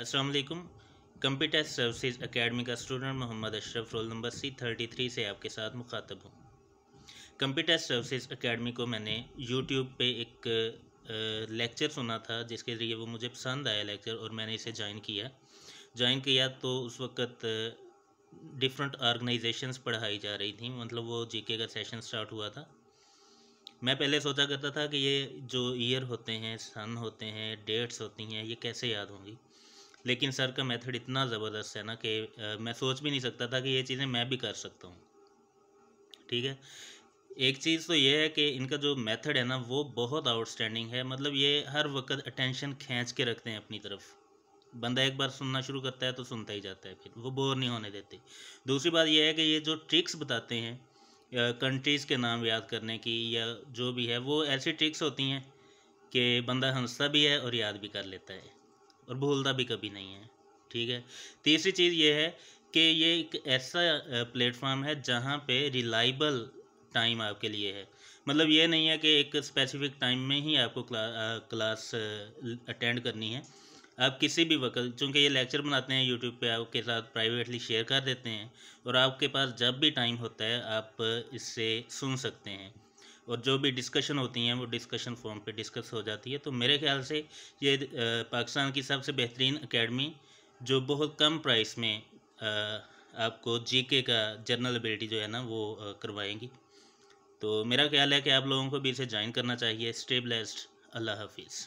Aslam computer services academy का student Mohammad Ashraf roll number C thirty three से आपके साथ मुखातब हूँ कंप्यूटर सर्विसेज अकेडमी को मैंने यूट्यूब पे एक लेक्चर सुना था जिसके ज़रिए वो मुझे पसंद आया लेक्चर और मैंने इसे ज्वाइन किया ज्वाइन किया तो उस वक्त डिफरेंट ऑर्गेनाइजेशंस पढ़ाई जा रही थी मतलब वो के का सेशन स्टार्ट हुआ था मैं पहले सोचा करता था कि ये जो ईयर होते हैं सन होते हैं डेट्स होती हैं ये कैसे याद होंगी लेकिन सर का मेथड इतना ज़बरदस्त है ना कि मैं सोच भी नहीं सकता था कि ये चीज़ें मैं भी कर सकता हूँ ठीक है एक चीज़ तो ये है कि इनका जो मेथड है ना वो बहुत आउटस्टैंडिंग है मतलब ये हर वक्त अटेंशन खींच के रखते हैं अपनी तरफ बंदा एक बार सुनना शुरू करता है तो सुनता ही जाता है फिर वो बोर नहीं होने देते दूसरी बात यह है कि ये जो ट्रिक्स बताते हैं कंट्रीज़ के नाम याद करने की या जो भी है वो ऐसी ट्रिक्स होती हैं कि बंदा हंसता भी है और याद भी कर लेता है और भूलता भी कभी नहीं है ठीक है तीसरी चीज़ ये है कि ये एक ऐसा प्लेटफॉर्म है जहाँ पे रिलाइबल टाइम आपके लिए है मतलब ये नहीं है कि एक स्पेसिफिक टाइम में ही आपको क्लास अटेंड करनी है आप किसी भी वक्त चूँकि ये लेक्चर बनाते हैं यूट्यूब पे आपके साथ प्राइवेटली शेयर कर देते हैं और आपके पास जब भी टाइम होता है आप इससे सुन सकते हैं और जो भी डिस्कशन होती हैं वो डिस्कशन फॉर्म पे डिस्कस हो जाती है तो मेरे ख्याल से ये पाकिस्तान की सबसे बेहतरीन अकेडमी जो बहुत कम प्राइस में आपको जीके का जर्नल एबिलिटी जो है ना वो करवाएंगी तो मेरा ख्याल है कि आप लोगों को भी इसे ज्वाइन करना चाहिए स्टेबलेस्ट अल्लाह हाफिज़